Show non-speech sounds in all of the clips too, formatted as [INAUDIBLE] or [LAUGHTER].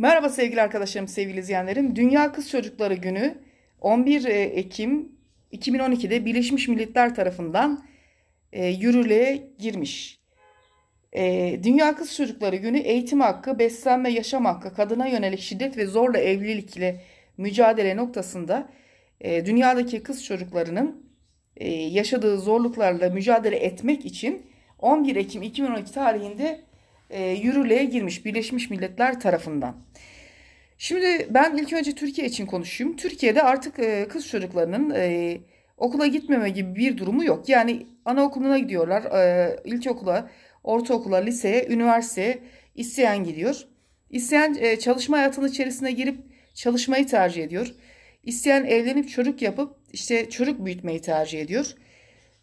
Merhaba sevgili arkadaşlarım, sevgili izleyenlerim. Dünya Kız Çocukları Günü 11 e, Ekim 2012'de Birleşmiş Milletler tarafından e, yürürlüğe girmiş. E, Dünya Kız Çocukları Günü eğitim hakkı, beslenme, yaşam hakkı, kadına yönelik şiddet ve zorla evlilikle mücadele noktasında e, dünyadaki kız çocuklarının e, yaşadığı zorluklarla mücadele etmek için 11 Ekim 2012 tarihinde e, yürürlüğe girmiş Birleşmiş Milletler tarafından. Şimdi ben ilk önce Türkiye için konuşayım. Türkiye'de artık e, kız çocuklarının e, okula gitmeme gibi bir durumu yok. Yani anaokuluna gidiyorlar, e, ilkokula, ortaokula, liseye, üniversiteye isteyen gidiyor. İsteyen e, çalışma hayatının içerisine girip çalışmayı tercih ediyor. İsteyen evlenip çocuk yapıp işte çocuk büyütmeyi tercih ediyor.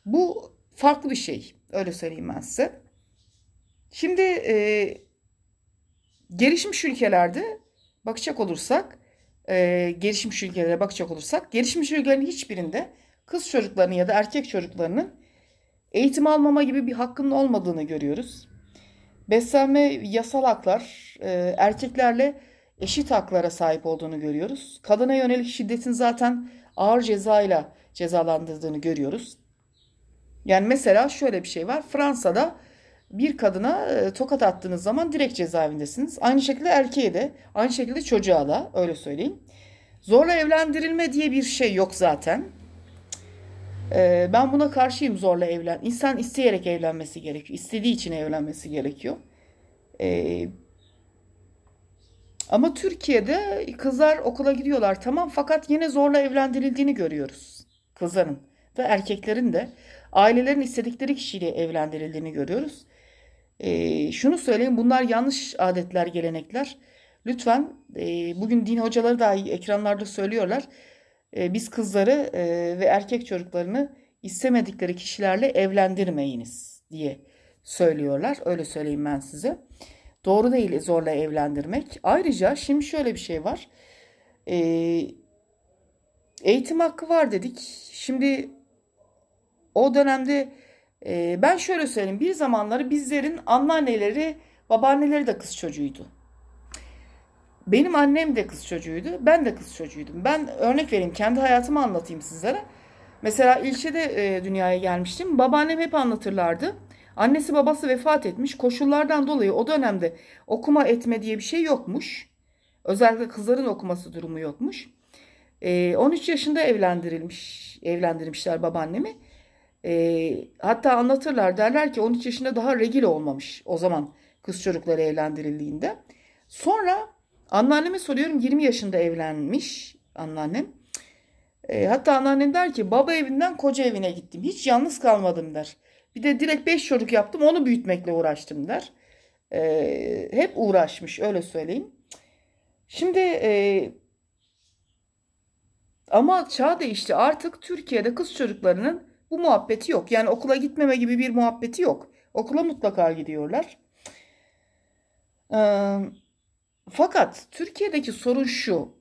Bu farklı bir şey. Öyle söyleyeyim ben size. Şimdi e, gelişmiş ülkelerde bakacak olursak, e, gelişmiş ülkelere bakacak olursak, gelişmiş ülkelerin hiçbirinde kız çocuklarının ya da erkek çocuklarının eğitim almama gibi bir hakkının olmadığını görüyoruz. Beslenme yasal haklar e, erkeklerle eşit haklara sahip olduğunu görüyoruz. Kadına yönelik şiddetin zaten ağır cezayla cezalandırdığını görüyoruz. Yani mesela şöyle bir şey var. Fransa'da bir kadına e, tokat attığınız zaman direkt cezaevindesiniz. Aynı şekilde erkeğe de, aynı şekilde çocuğa da öyle söyleyeyim. Zorla evlendirilme diye bir şey yok zaten. E, ben buna karşıyım zorla evlen. İnsan isteyerek evlenmesi gerekiyor. İstediği için evlenmesi gerekiyor. E, ama Türkiye'de kızlar okula gidiyorlar tamam fakat yine zorla evlendirildiğini görüyoruz. Kızların ve erkeklerin de ailelerin istedikleri kişiyle evlendirildiğini görüyoruz. E, şunu söyleyeyim bunlar yanlış adetler, gelenekler. Lütfen e, bugün din hocaları dahi ekranlarda söylüyorlar. E, biz kızları e, ve erkek çocuklarını istemedikleri kişilerle evlendirmeyiniz diye söylüyorlar. Öyle söyleyeyim ben size. Doğru değil zorla evlendirmek. Ayrıca şimdi şöyle bir şey var. E, eğitim hakkı var dedik. Şimdi o dönemde e, ben şöyle söyleyeyim. Bir zamanları bizlerin anneanneleri, babaanneleri de kız çocuğuydu. Benim annem de kız çocuğuydu. Ben de kız çocuğuydum. Ben örnek vereyim. Kendi hayatımı anlatayım sizlere. Mesela ilçede e, dünyaya gelmiştim. Babaannem hep anlatırlardı. Annesi babası vefat etmiş. Koşullardan dolayı o dönemde okuma etme diye bir şey yokmuş. Özellikle kızların okuması durumu yokmuş. E, ee, 13 yaşında evlendirilmiş, evlendirmişler babaannemi. E, hatta anlatırlar derler ki 13 yaşında daha regil olmamış o zaman kız çocukları evlendirildiğinde. Sonra anneanneme soruyorum 20 yaşında evlenmiş anneannem. E, hatta anneannem der ki baba evinden koca evine gittim. Hiç yalnız kalmadım der. Bir de direkt 5 çocuk yaptım onu büyütmekle uğraştım der. E, hep uğraşmış öyle söyleyeyim. Şimdi e, ama çağ değişti. Artık Türkiye'de kız çocuklarının bu muhabbeti yok. Yani okula gitmeme gibi bir muhabbeti yok. Okula mutlaka gidiyorlar. Ee, fakat Türkiye'deki sorun şu.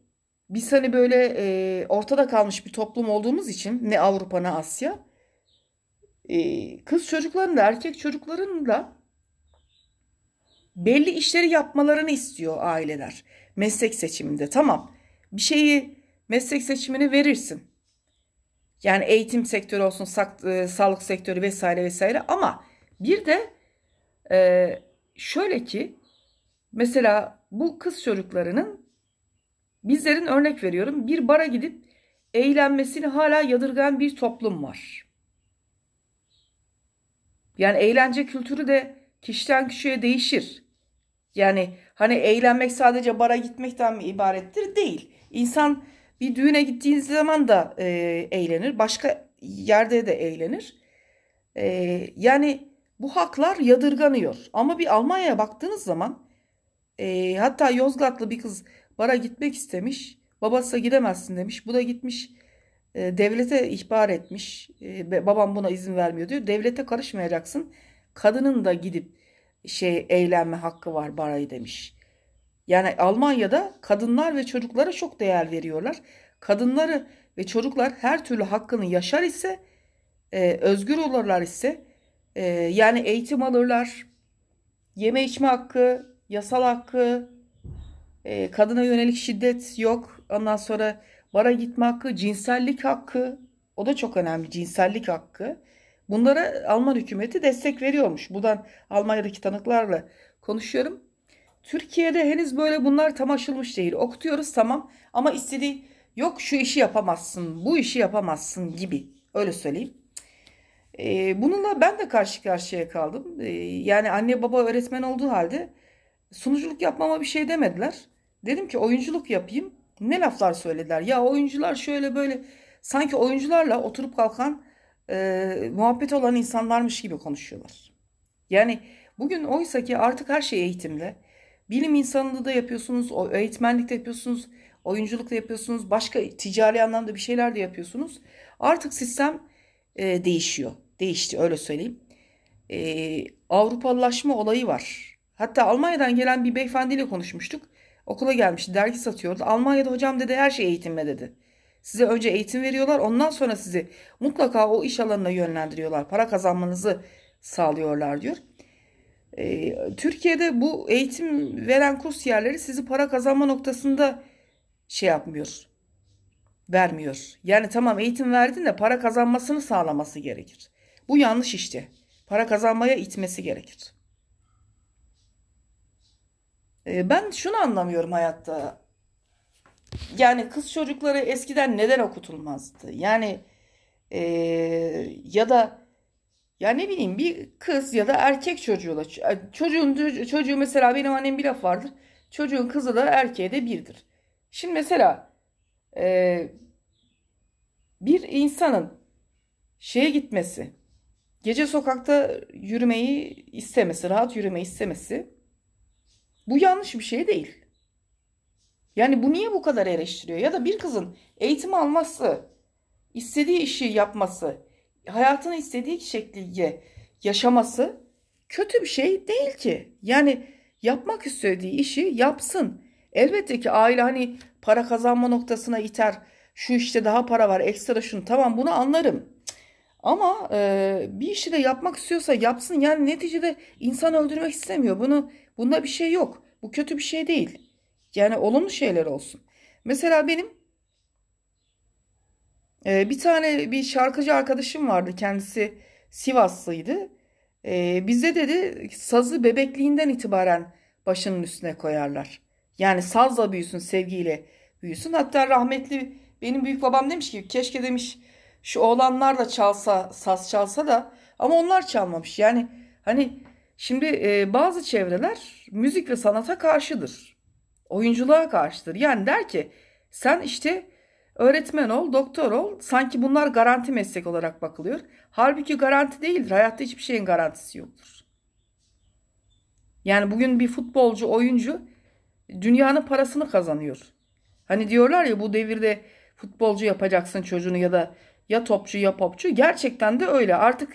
Biz hani böyle e, ortada kalmış bir toplum olduğumuz için ne Avrupa ne Asya e, kız çocukların da erkek çocukların da belli işleri yapmalarını istiyor aileler. Meslek seçiminde tamam bir şeyi meslek seçimini verirsin. Yani eğitim sektörü olsun, sak, e, sağlık sektörü vesaire vesaire ama bir de e, şöyle ki mesela bu kız çocuklarının bizlerin örnek veriyorum bir bara gidip eğlenmesini hala yadırgan bir toplum var. Yani eğlence kültürü de kişiden kişiye değişir. Yani hani eğlenmek sadece bara gitmekten mi ibarettir? Değil. İnsan bir düğüne gittiğiniz zaman da e, eğlenir. Başka yerde de eğlenir. E, yani bu haklar yadırganıyor. Ama bir Almanya'ya baktığınız zaman e, hatta Yozgatlı bir kız bara gitmek istemiş. Babası gidemezsin demiş. Bu da gitmiş e, devlete ihbar etmiş. E, babam buna izin vermiyor diyor. Devlete karışmayacaksın. Kadının da gidip şey eğlenme hakkı var barayı demiş. Yani Almanya'da kadınlar ve çocuklara çok değer veriyorlar. Kadınları ve çocuklar her türlü hakkını yaşar ise, e, özgür olurlar ise, e, yani eğitim alırlar, yeme içme hakkı, yasal hakkı, e, kadına yönelik şiddet yok. Ondan sonra bara gitme hakkı, cinsellik hakkı, o da çok önemli cinsellik hakkı. Bunlara Alman hükümeti destek veriyormuş. Buradan Almanya'daki tanıklarla konuşuyorum. Türkiye'de henüz böyle bunlar tam aşılmış değil. Okutuyoruz tamam ama istediği yok şu işi yapamazsın, bu işi yapamazsın gibi öyle söyleyeyim. Ee, bununla ben de karşı karşıya kaldım. Ee, yani anne baba öğretmen olduğu halde sunuculuk yapmama bir şey demediler. Dedim ki oyunculuk yapayım. Ne laflar söylediler. Ya oyuncular şöyle böyle sanki oyuncularla oturup kalkan e, muhabbet olan insanlarmış gibi konuşuyorlar. Yani bugün oysa ki artık her şey eğitimle. Bilim insanında da yapıyorsunuz, o eğitmenlikte yapıyorsunuz, oyunculukta yapıyorsunuz, başka ticari anlamda bir şeyler de yapıyorsunuz. Artık sistem e, değişiyor. Değişti öyle söyleyeyim. E, Avrupalılaşma olayı var. Hatta Almanya'dan gelen bir beyefendiyle konuşmuştuk. Okula gelmişti, dergi satıyordu. Almanya'da hocam dedi her şey eğitimle dedi. Size önce eğitim veriyorlar, ondan sonra sizi mutlaka o iş alanına yönlendiriyorlar. Para kazanmanızı sağlıyorlar diyor. Ee, Türkiye'de bu eğitim veren kurs yerleri sizi para kazanma noktasında şey yapmıyor. Vermiyor. Yani tamam eğitim verdin de para kazanmasını sağlaması gerekir. Bu yanlış işte. Para kazanmaya itmesi gerekir. Ee, ben şunu anlamıyorum hayatta. Yani kız çocukları eskiden neden okutulmazdı? Yani e, ya da ya ne bileyim bir kız ya da erkek çocuğuyla çocuğun çocuğu mesela benim annem bir laf vardır. Çocuğun kızı da erkeğe de birdir. Şimdi mesela e, bir insanın şeye gitmesi, gece sokakta yürümeyi istemesi, rahat yürümeyi istemesi bu yanlış bir şey değil. Yani bu niye bu kadar eleştiriyor? Ya da bir kızın eğitim alması, istediği işi yapması hayatını istediği şekliyle yaşaması kötü bir şey değil ki. Yani yapmak istediği işi yapsın. Elbette ki aile hani para kazanma noktasına iter. Şu işte daha para var ekstra şunu tamam bunu anlarım. Ama e, bir işi de yapmak istiyorsa yapsın. Yani neticede insan öldürmek istemiyor. Bunu bunda bir şey yok. Bu kötü bir şey değil. Yani olumlu şeyler olsun. Mesela benim ee, bir tane bir şarkıcı arkadaşım vardı. Kendisi Sivaslıydı. Ee, bize dedi sazı bebekliğinden itibaren başının üstüne koyarlar. Yani sazla büyüsün, sevgiyle büyüsün. Hatta rahmetli benim büyük babam demiş ki keşke demiş şu oğlanlar da çalsa, saz çalsa da ama onlar çalmamış. Yani hani şimdi e, bazı çevreler müzik ve sanata karşıdır. Oyunculuğa karşıdır. Yani der ki sen işte Öğretmen ol, doktor ol. Sanki bunlar garanti meslek olarak bakılıyor. Halbuki garanti değildir. Hayatta hiçbir şeyin garantisi yoktur. Yani bugün bir futbolcu, oyuncu dünyanın parasını kazanıyor. Hani diyorlar ya bu devirde futbolcu yapacaksın çocuğunu ya da ya topçu ya popçu. Gerçekten de öyle. Artık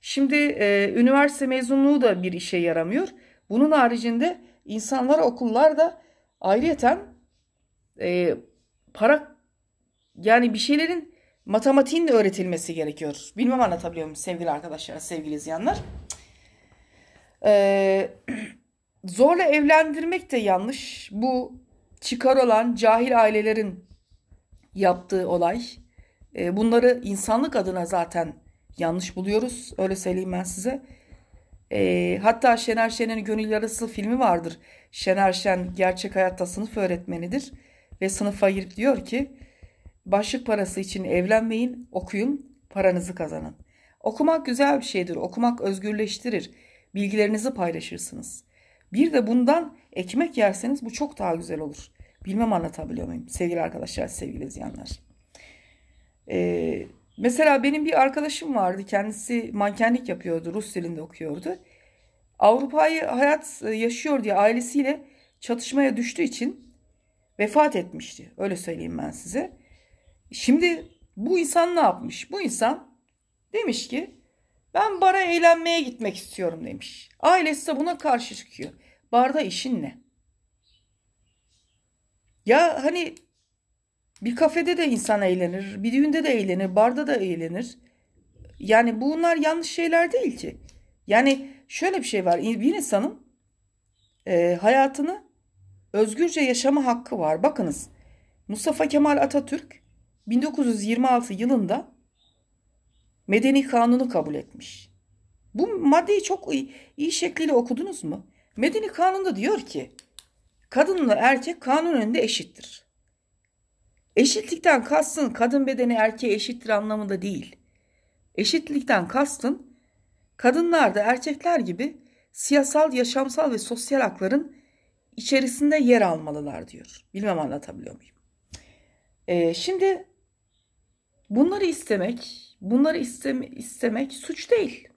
şimdi e, üniversite mezunluğu da bir işe yaramıyor. Bunun haricinde insanlar okullarda ayrıyeten e, para yani bir şeylerin matematiğin de öğretilmesi gerekiyor. Bilmem anlatabiliyor muyum sevgili arkadaşlar, sevgili izleyenler. Ee, [CLEARS THROAT] zorla evlendirmek de yanlış. Bu çıkar olan cahil ailelerin yaptığı olay. Ee, bunları insanlık adına zaten yanlış buluyoruz. Öyle söyleyeyim ben size. Ee, hatta Şener Şen'in Gönül Yarası filmi vardır. Şener Şen gerçek hayatta sınıf öğretmenidir. Ve sınıfa girip diyor ki Başlık parası için evlenmeyin, okuyun, paranızı kazanın. Okumak güzel bir şeydir. Okumak özgürleştirir. Bilgilerinizi paylaşırsınız. Bir de bundan ekmek yerseniz bu çok daha güzel olur. Bilmem anlatabiliyor muyum sevgili arkadaşlar, sevgili izleyenler. Ee, mesela benim bir arkadaşım vardı. Kendisi mankenlik yapıyordu. Rus dilinde okuyordu. Avrupa'yı hayat e, yaşıyor diye ailesiyle çatışmaya düştüğü için vefat etmişti. Öyle söyleyeyim ben size. Şimdi bu insan ne yapmış? Bu insan demiş ki ben bara eğlenmeye gitmek istiyorum demiş. Ailesi de buna karşı çıkıyor. Barda işin ne? Ya hani bir kafede de insan eğlenir, bir düğünde de eğlenir, barda da eğlenir. Yani bunlar yanlış şeyler değil ki. Yani şöyle bir şey var. Bir insanın e, hayatını özgürce yaşama hakkı var. Bakınız Mustafa Kemal Atatürk 1926 yılında Medeni Kanunu kabul etmiş. Bu maddeyi çok iyi, iyi şekliyle okudunuz mu? Medeni Kanun'da diyor ki kadınla erkek kanun önünde eşittir. Eşitlikten kastın kadın bedeni erkeğe eşittir anlamında değil. Eşitlikten kastın kadınlar da erkekler gibi siyasal, yaşamsal ve sosyal hakların içerisinde yer almalılar diyor. Bilmem anlatabiliyor muyum? Ee, şimdi Bunları istemek, bunları istem istemek suç değil.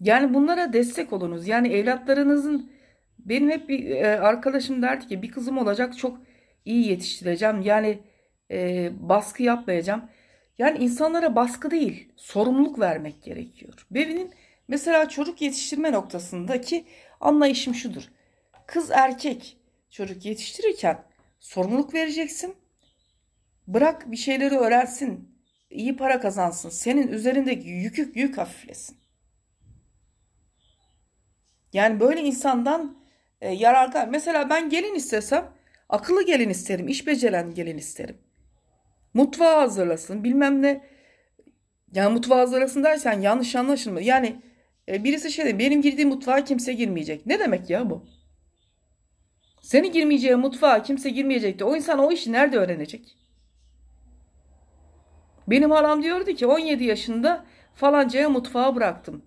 Yani bunlara destek olunuz. Yani evlatlarınızın benim hep bir e, arkadaşım derdi ki bir kızım olacak çok iyi yetiştireceğim. Yani e, baskı yapmayacağım. Yani insanlara baskı değil, sorumluluk vermek gerekiyor. Benim mesela çocuk yetiştirme noktasındaki anlayışım şudur. Kız erkek çocuk yetiştirirken sorumluluk vereceksin. Bırak bir şeyleri öğrensin, iyi para kazansın, senin üzerindeki yükü yük hafiflesin. Yani böyle insandan e, yarar Mesela ben gelin istesem akıllı gelin isterim, iş beceren gelin isterim. Mutfağı hazırlasın, bilmem ne. Yani mutfağı hazırlasın dersen yanlış anlaşılma. Yani e, birisi şey de benim girdiğim mutfağa kimse girmeyecek. Ne demek ya bu? Seni girmeyeceği mutfağa kimse girmeyecekti. O insan o işi nerede öğrenecek? Benim halam diyordu ki 17 yaşında falancaya mutfağa bıraktım.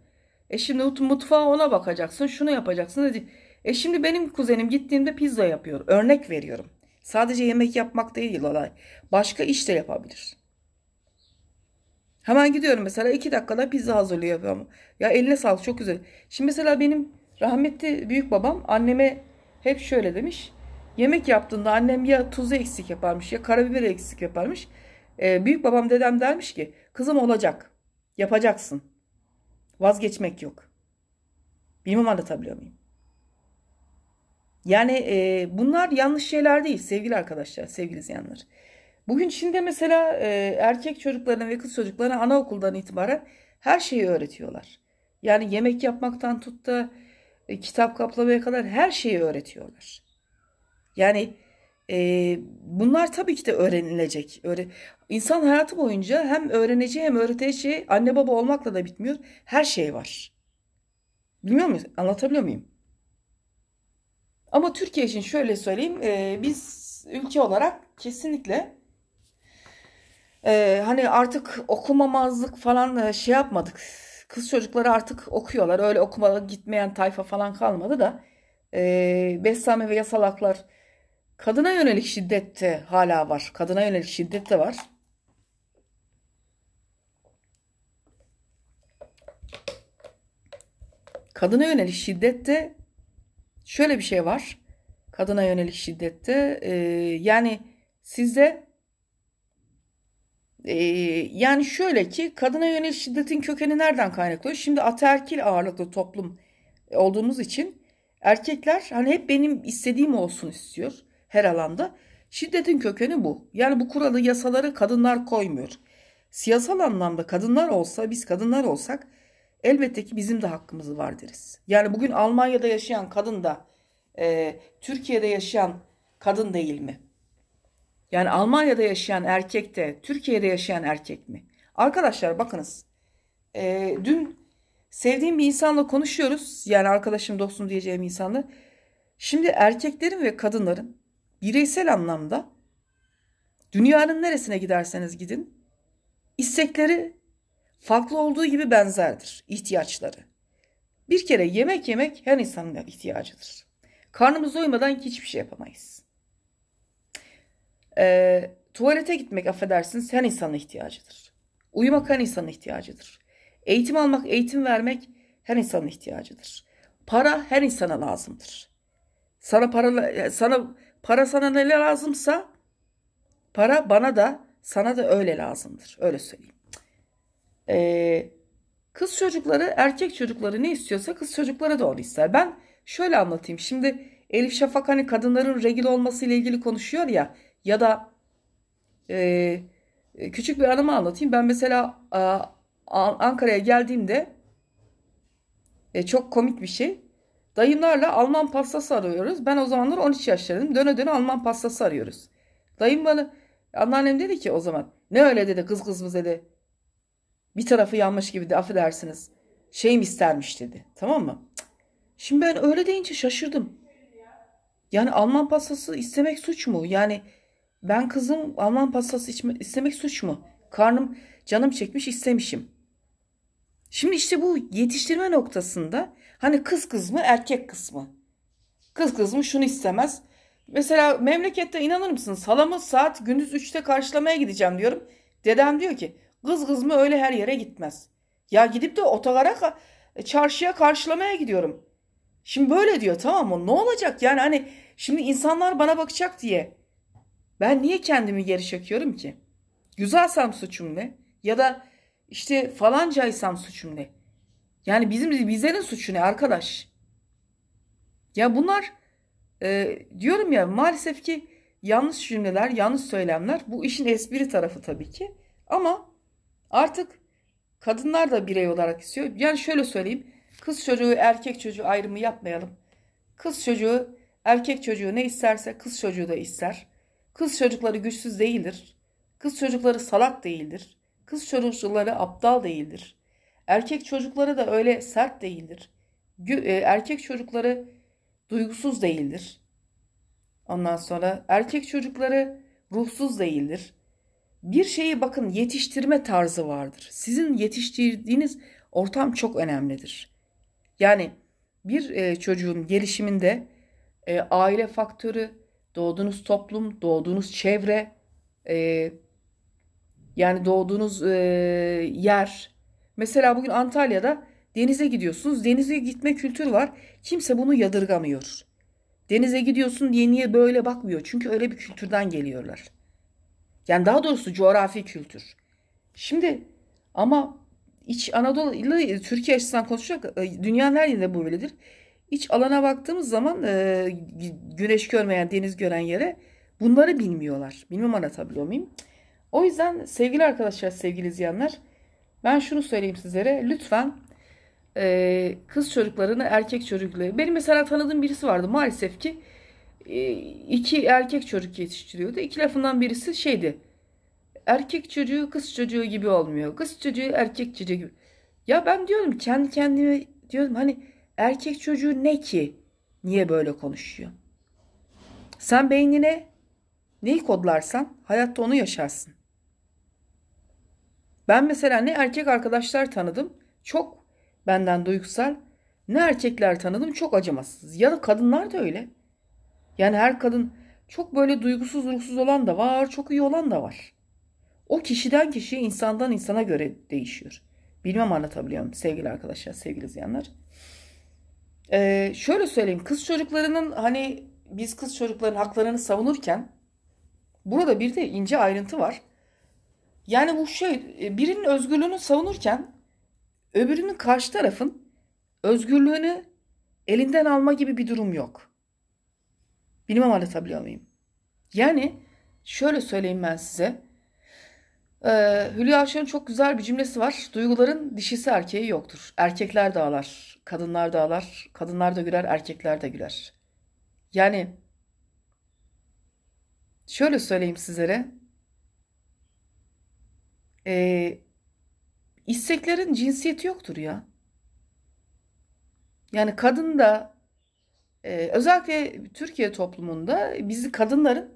E şimdi mutfağa ona bakacaksın, şunu yapacaksın dedi. E şimdi benim kuzenim gittiğimde pizza yapıyor. Örnek veriyorum. Sadece yemek yapmak değil olay. Başka iş de yapabilir. Hemen gidiyorum mesela iki dakikada pizza hazırlıyor yapıyorum. Ya eline sağlık çok güzel. Şimdi mesela benim rahmetli büyük babam anneme hep şöyle demiş. Yemek yaptığında annem ya tuzu eksik yaparmış ya karabiberi eksik yaparmış. Ee, büyük babam dedem dermiş ki kızım olacak. Yapacaksın. Vazgeçmek yok. Bilmem anlatabiliyor muyum? Yani e, bunlar yanlış şeyler değil sevgili arkadaşlar, sevgili izleyenler. Bugün Çin'de mesela e, erkek çocuklarına ve kız çocuklarına anaokuldan itibaren her şeyi öğretiyorlar. Yani yemek yapmaktan tut da e, kitap kaplamaya kadar her şeyi öğretiyorlar. Yani e, bunlar tabii ki de öğrenilecek. Öğre İnsan hayatı boyunca hem öğrenici hem öğreteceği anne baba olmakla da bitmiyor. Her şey var. Bilmiyor muyuz? Anlatabiliyor muyum? Ama Türkiye için şöyle söyleyeyim. E, biz ülke olarak kesinlikle e, hani artık okumamazlık falan e, şey yapmadık kız çocukları artık okuyorlar. Öyle okumada gitmeyen tayfa falan kalmadı da e, Bessame ve Yasalaklar kadına yönelik şiddet de hala var. Kadına yönelik şiddet de var. Kadına yönelik şiddette şöyle bir şey var. Kadına yönelik şiddette e, yani size yani şöyle ki kadına yönelik şiddetin kökeni nereden kaynaklanıyor? Şimdi ataerkil ağırlıklı toplum olduğumuz için erkekler hani hep benim istediğim olsun istiyor her alanda. Şiddetin kökeni bu. Yani bu kuralı yasaları kadınlar koymuyor. Siyasal anlamda kadınlar olsa biz kadınlar olsak elbette ki bizim de hakkımız var deriz. Yani bugün Almanya'da yaşayan kadın da e, Türkiye'de yaşayan kadın değil mi? Yani Almanya'da yaşayan erkek de Türkiye'de yaşayan erkek mi? Arkadaşlar bakınız. E, dün sevdiğim bir insanla konuşuyoruz. Yani arkadaşım dostum diyeceğim insanla. Şimdi erkeklerin ve kadınların bireysel anlamda dünyanın neresine giderseniz gidin istekleri farklı olduğu gibi benzerdir ihtiyaçları. Bir kere yemek yemek her insanın ihtiyacıdır. Karnımız doymadan hiçbir şey yapamayız. E, tuvalete gitmek affedersiniz her insanın ihtiyacıdır. Uyumak her insanın ihtiyacıdır. Eğitim almak, eğitim vermek her insanın ihtiyacıdır. Para her insana lazımdır. Sana para e, sana para sana ne lazımsa para bana da sana da öyle lazımdır. Öyle söyleyeyim. Ee, kız çocukları erkek çocukları ne istiyorsa kız çocukları da onu ister. Ben şöyle anlatayım. Şimdi Elif Şafak hani kadınların regül olması ile ilgili konuşuyor ya. Ya da e, e, küçük bir anımı anlatayım. Ben mesela e, Ankara'ya geldiğimde e, çok komik bir şey. Dayımlarla Alman pastası arıyoruz. Ben o zamanlar 13 yaşlarındım. Döne döne Alman pastası arıyoruz. Dayım bana anneannem dedi ki o zaman ne öyle dedi kız kızımız dedi. Bir tarafı yanmış gibi de affedersiniz. Şeyim istermiş dedi. Tamam mı? Şimdi ben öyle deyince şaşırdım. Yani Alman pastası istemek suç mu? Yani ben kızım Alman pastası içme, istemek suç mu? Karnım canım çekmiş istemişim. Şimdi işte bu yetiştirme noktasında hani kız kız mı erkek kısmı. Kız kız mı şunu istemez. Mesela memlekette inanır mısın? halamı saat gündüz 3'te karşılamaya gideceğim diyorum. Dedem diyor ki kız kız mı öyle her yere gitmez. Ya gidip de otogara çarşıya karşılamaya gidiyorum. Şimdi böyle diyor tamam mı? Ne olacak yani hani şimdi insanlar bana bakacak diye ben niye kendimi geri çekiyorum ki? Güzelsem suçum ne? Ya da işte falancaysam suçum ne? Yani bizim bizlerin suçu ne arkadaş? Ya bunlar e, diyorum ya maalesef ki yanlış cümleler, yanlış söylemler bu işin espri tarafı tabii ki. Ama artık kadınlar da birey olarak istiyor. Yani şöyle söyleyeyim. Kız çocuğu, erkek çocuğu ayrımı yapmayalım. Kız çocuğu, erkek çocuğu ne isterse kız çocuğu da ister. Kız çocukları güçsüz değildir. Kız çocukları salak değildir. Kız çocukları aptal değildir. Erkek çocukları da öyle sert değildir. E, erkek çocukları duygusuz değildir. Ondan sonra erkek çocukları ruhsuz değildir. Bir şeyi bakın yetiştirme tarzı vardır. Sizin yetiştirdiğiniz ortam çok önemlidir. Yani bir e, çocuğun gelişiminde e, aile faktörü, doğduğunuz toplum, doğduğunuz çevre, e, yani doğduğunuz e, yer. Mesela bugün Antalya'da denize gidiyorsunuz. Denize gitme kültürü var. Kimse bunu yadırgamıyor. Denize gidiyorsun diye niye böyle bakmıyor? Çünkü öyle bir kültürden geliyorlar. Yani daha doğrusu coğrafi kültür. Şimdi ama iç Anadolu Türkiye açısından konuşacak e, dünyanın her yerinde böyledir. İç alana baktığımız zaman e, güneş görmeyen, deniz gören yere bunları bilmiyorlar. Bilmem anlatabiliyor muyum? O yüzden sevgili arkadaşlar, sevgili izleyenler ben şunu söyleyeyim sizlere. Lütfen e, kız çocuklarını erkek çocukları. Benim mesela tanıdığım birisi vardı maalesef ki e, iki erkek çocuk yetiştiriyordu. İki lafından birisi şeydi. Erkek çocuğu kız çocuğu gibi olmuyor. Kız çocuğu erkek çocuğu gibi. Ya ben diyorum kendi kendime diyorum hani Erkek çocuğu ne ki? Niye böyle konuşuyor? Sen beynine neyi kodlarsan hayatta onu yaşarsın. Ben mesela ne erkek arkadaşlar tanıdım çok benden duygusal ne erkekler tanıdım çok acımasız. Ya da kadınlar da öyle. Yani her kadın çok böyle duygusuz ruhsuz olan da var, çok iyi olan da var. O kişiden kişiye, insandan insana göre değişiyor. Bilmem anlatabiliyor muyum sevgili arkadaşlar, sevgili izleyenler. Ee, şöyle söyleyeyim kız çocuklarının hani biz kız çocukların haklarını savunurken burada bir de ince ayrıntı var. Yani bu şey e, birinin özgürlüğünü savunurken öbürünün karşı tarafın özgürlüğünü elinden alma gibi bir durum yok. Bilmem anlatabiliyor muyum? Yani şöyle söyleyeyim ben size. Ee, Hülya Avşar'ın çok güzel bir cümlesi var. Duyguların dişisi erkeği yoktur. Erkekler de ağlar, kadınlar da ağlar, kadınlar da güler, erkekler de güler. Yani şöyle söyleyeyim sizlere. Ee, isteklerin cinsiyeti yoktur ya. Yani kadın da e, özellikle Türkiye toplumunda bizi kadınların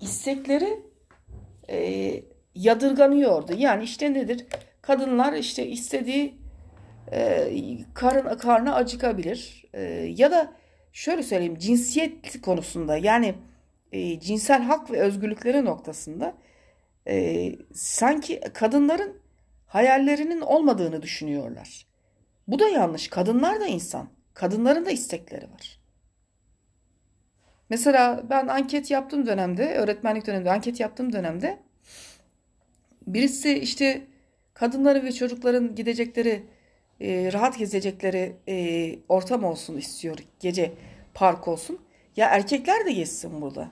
istekleri e, yadırganıyordu. Yani işte nedir? Kadınlar işte istediği e, karın karnı acıkabilir. E, ya da şöyle söyleyeyim cinsiyet konusunda yani e, cinsel hak ve özgürlükleri noktasında e, sanki kadınların hayallerinin olmadığını düşünüyorlar. Bu da yanlış. Kadınlar da insan. Kadınların da istekleri var. Mesela ben anket yaptığım dönemde, öğretmenlik döneminde anket yaptığım dönemde Birisi işte kadınların ve çocukların gidecekleri, e, rahat gezecekleri e, ortam olsun istiyor. Gece park olsun. Ya erkekler de gezsin burada.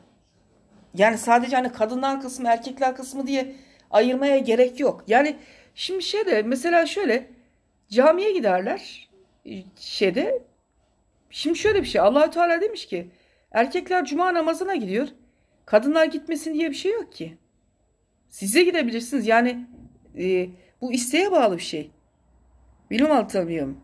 Yani sadece hani kadınlar kısmı, erkekler kısmı diye ayırmaya gerek yok. Yani şimdi şey mesela şöyle camiye giderler e, şeyde. Şimdi şöyle bir şey. Allahü Teala demiş ki erkekler cuma namazına gidiyor. Kadınlar gitmesin diye bir şey yok ki. Size gidebilirsiniz. Yani e, bu isteğe bağlı bir şey. Bilmem anlatamıyorum.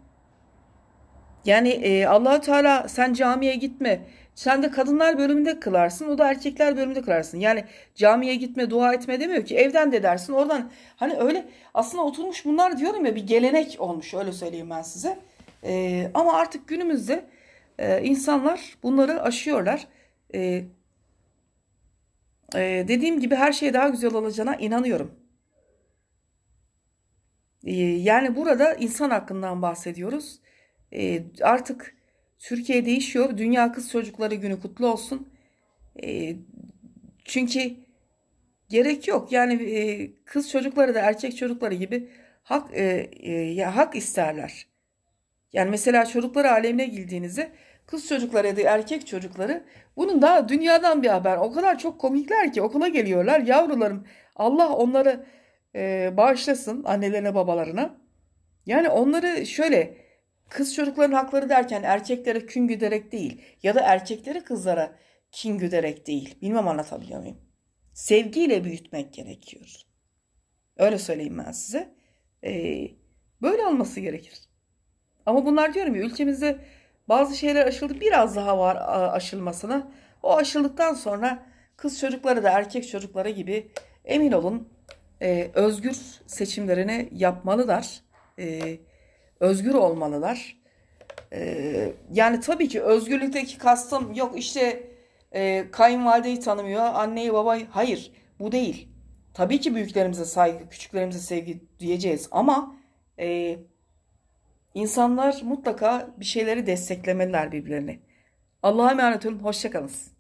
Yani e, allah Teala sen camiye gitme. Sen de kadınlar bölümünde kılarsın. O da erkekler bölümünde kılarsın. Yani camiye gitme, dua etme demiyor ki. Evden de dersin. Oradan hani öyle aslında oturmuş bunlar diyorum ya bir gelenek olmuş. Öyle söyleyeyim ben size. E, ama artık günümüzde e, insanlar bunları aşıyorlar. E, ee, dediğim gibi her şey daha güzel olacağına inanıyorum. Ee, yani burada insan hakkından bahsediyoruz. Ee, artık Türkiye değişiyor. Dünya Kız Çocukları Günü kutlu olsun. Ee, çünkü gerek yok. Yani e, kız çocukları da erkek çocukları gibi hak e, e, ya hak isterler. Yani mesela çocukları alemine girdiğinizde kız çocukları ya da erkek çocukları bunun daha dünyadan bir haber. O kadar çok komikler ki okula geliyorlar. Yavrularım Allah onları e, bağışlasın annelerine babalarına. Yani onları şöyle kız çocukların hakları derken erkeklere kün güderek değil ya da erkekleri kızlara kin güderek değil. Bilmem anlatabiliyor muyum? Sevgiyle büyütmek gerekiyor. Öyle söyleyeyim ben size. Ee, böyle olması gerekir. Ama bunlar diyorum ya ülkemizde bazı şeyler aşıldı biraz daha var aşılmasına. O aşıldıktan sonra kız çocukları da erkek çocuklara gibi emin olun e, özgür seçimlerini yapmalılar. E, özgür olmalılar. E, yani tabii ki özgürlükteki kastım yok işte e, kayınvalideyi tanımıyor, anneyi babayı. Hayır bu değil. Tabii ki büyüklerimize saygı, küçüklerimize sevgi diyeceğiz ama e, İnsanlar mutlaka bir şeyleri desteklemeliler birbirlerini. Allah'a emanet olun. Hoşçakalın.